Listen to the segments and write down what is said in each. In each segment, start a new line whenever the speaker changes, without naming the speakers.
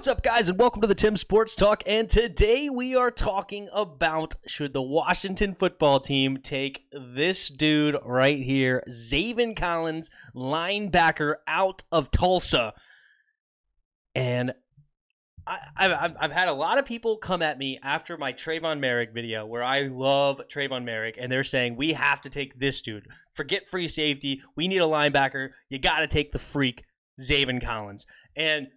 What's up, guys, and welcome to the Tim Sports Talk. And today we are talking about should the Washington football team take this dude right here, Zaven Collins, linebacker out of Tulsa. And I, have I've had a lot of people come at me after my Trayvon Merrick video, where I love Trayvon Merrick, and they're saying we have to take this dude. Forget free safety. We need a linebacker. You got to take the freak, Zaven Collins. And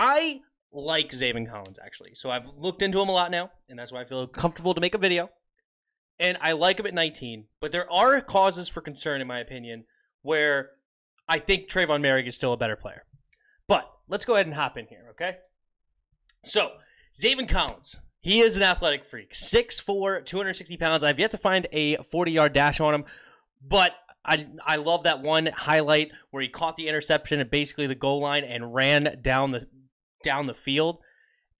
I like Zayvon Collins actually, so I've looked into him a lot now, and that's why I feel comfortable to make a video. And I like him at 19, but there are causes for concern, in my opinion, where I think Trayvon Merrick is still a better player. But let's go ahead and hop in here, okay? So, Zayvon Collins, he is an athletic freak. 6'4, 260 pounds. I've yet to find a 40 yard dash on him, but I, I love that one highlight where he caught the interception at basically the goal line and ran down the, down the field.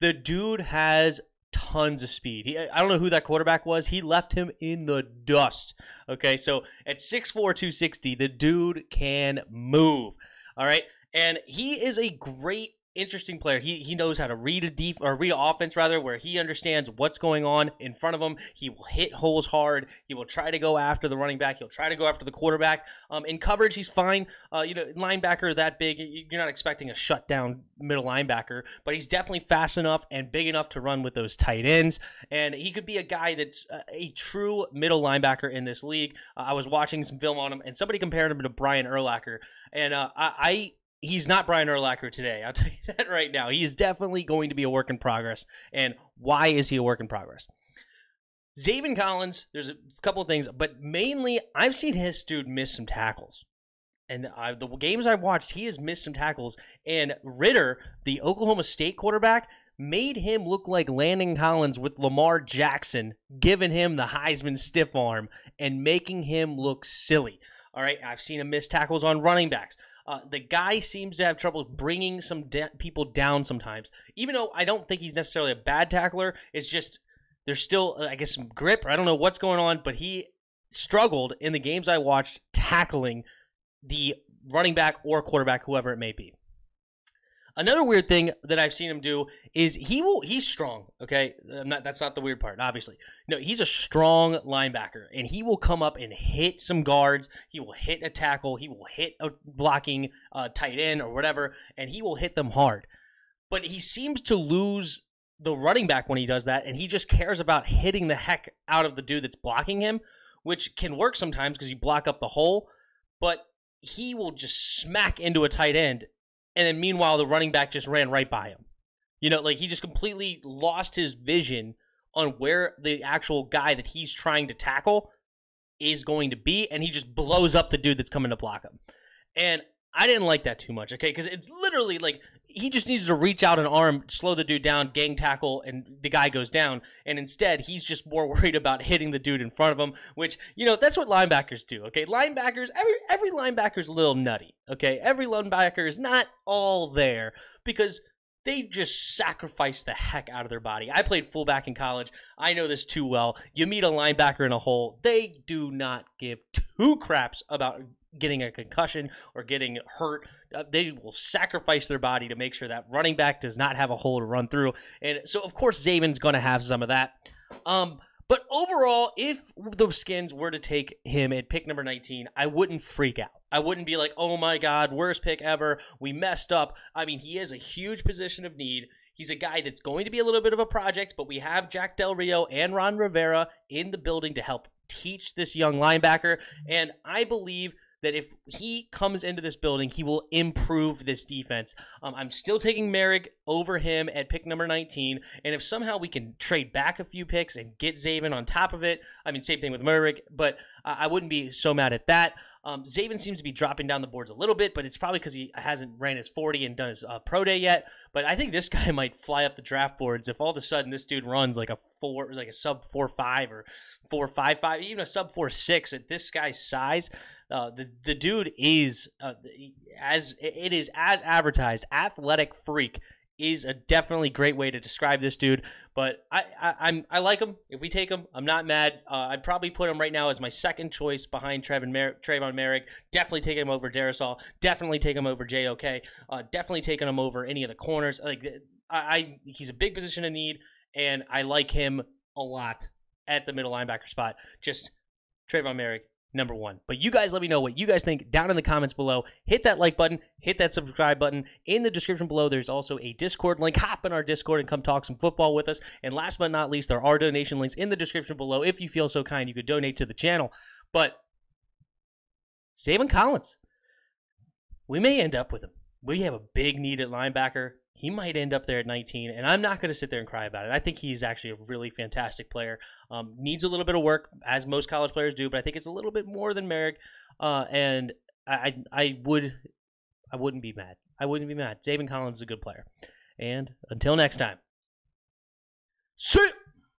The dude has tons of speed. He, I don't know who that quarterback was. He left him in the dust. Okay, so at 6'4, 260, the dude can move. All right, and he is a great interesting player. He he knows how to read a def or read an offense rather, where he understands what's going on in front of him. He will hit holes hard. He will try to go after the running back. He'll try to go after the quarterback. Um, in coverage, he's fine. Uh, you know, linebacker that big, you're not expecting a shutdown middle linebacker, but he's definitely fast enough and big enough to run with those tight ends. And he could be a guy that's uh, a true middle linebacker in this league. Uh, I was watching some film on him, and somebody compared him to Brian Erlacher. And uh, I, he's not Brian Urlacher today. I'll tell you that right now. He is definitely going to be a work in progress. And why is he a work in progress? Zaven Collins, there's a couple of things, but mainly I've seen his dude miss some tackles. And I, the games I've watched, he has missed some tackles. And Ritter, the Oklahoma State quarterback, made him look like Landon Collins with Lamar Jackson, giving him the Heisman stiff arm and making him look silly. All right, I've seen him miss tackles on running backs. Uh, the guy seems to have trouble bringing some people down sometimes. Even though I don't think he's necessarily a bad tackler, it's just there's still, uh, I guess, some grip. I don't know what's going on, but he struggled in the games I watched tackling the running back or quarterback, whoever it may be. Another weird thing that I've seen him do is he will he's strong. Okay, not, that's not the weird part. Obviously, no, he's a strong linebacker, and he will come up and hit some guards. He will hit a tackle. He will hit a blocking uh, tight end or whatever, and he will hit them hard. But he seems to lose the running back when he does that, and he just cares about hitting the heck out of the dude that's blocking him, which can work sometimes because you block up the hole. But he will just smack into a tight end and then meanwhile the running back just ran right by him. You know, like he just completely lost his vision on where the actual guy that he's trying to tackle is going to be, and he just blows up the dude that's coming to block him. And I didn't like that too much, okay? Because it's literally like he just needs to reach out an arm, slow the dude down, gang tackle, and the guy goes down. And instead, he's just more worried about hitting the dude in front of him, which, you know, that's what linebackers do, okay? Linebackers, every, every linebacker's a little nutty, okay? Every linebacker is not all there because they just sacrifice the heck out of their body. I played fullback in college. I know this too well. You meet a linebacker in a hole, they do not give two craps about getting a concussion or getting hurt uh, they will sacrifice their body to make sure that running back does not have a hole to run through. And so, of course, Zayman's going to have some of that. Um, but overall, if the Skins were to take him at pick number 19, I wouldn't freak out. I wouldn't be like, oh my God, worst pick ever. We messed up. I mean, he is a huge position of need. He's a guy that's going to be a little bit of a project, but we have Jack Del Rio and Ron Rivera in the building to help teach this young linebacker. And I believe that if he comes into this building, he will improve this defense. Um, I'm still taking Merrick over him at pick number 19. And if somehow we can trade back a few picks and get Zaven on top of it, I mean, same thing with Merrick, but I, I wouldn't be so mad at that. Um, Zaven seems to be dropping down the boards a little bit, but it's probably because he hasn't ran his 40 and done his uh, pro day yet. But I think this guy might fly up the draft boards if all of a sudden this dude runs like a four, like a sub four five or four five five, even a sub four six at this guy's size. Uh, the the dude is uh, as it is as advertised. Athletic freak is a definitely great way to describe this dude. But I, I am I like him. If we take him, I'm not mad. Uh, I'd probably put him right now as my second choice behind Trevin Mer- Trayvon Merrick. Definitely take him over Darisol. Definitely take him over JOK. Uh, definitely taking him over any of the corners. Like I, I he's a big position of need, and I like him a lot at the middle linebacker spot. Just Trayvon Merrick number one. But you guys let me know what you guys think down in the comments below. Hit that like button, hit that subscribe button. In the description below, there's also a Discord link. Hop in our Discord and come talk some football with us. And last but not least, there are donation links in the description below. If you feel so kind, you could donate to the channel. But Saving Collins, we may end up with him we have a big need at linebacker. He might end up there at 19, and I'm not going to sit there and cry about it. I think he's actually a really fantastic player. Um, needs a little bit of work, as most college players do, but I think it's a little bit more than Merrick. Uh, and I, I, I would, I wouldn't be mad. I wouldn't be mad. David Collins is a good player. And until next time, see.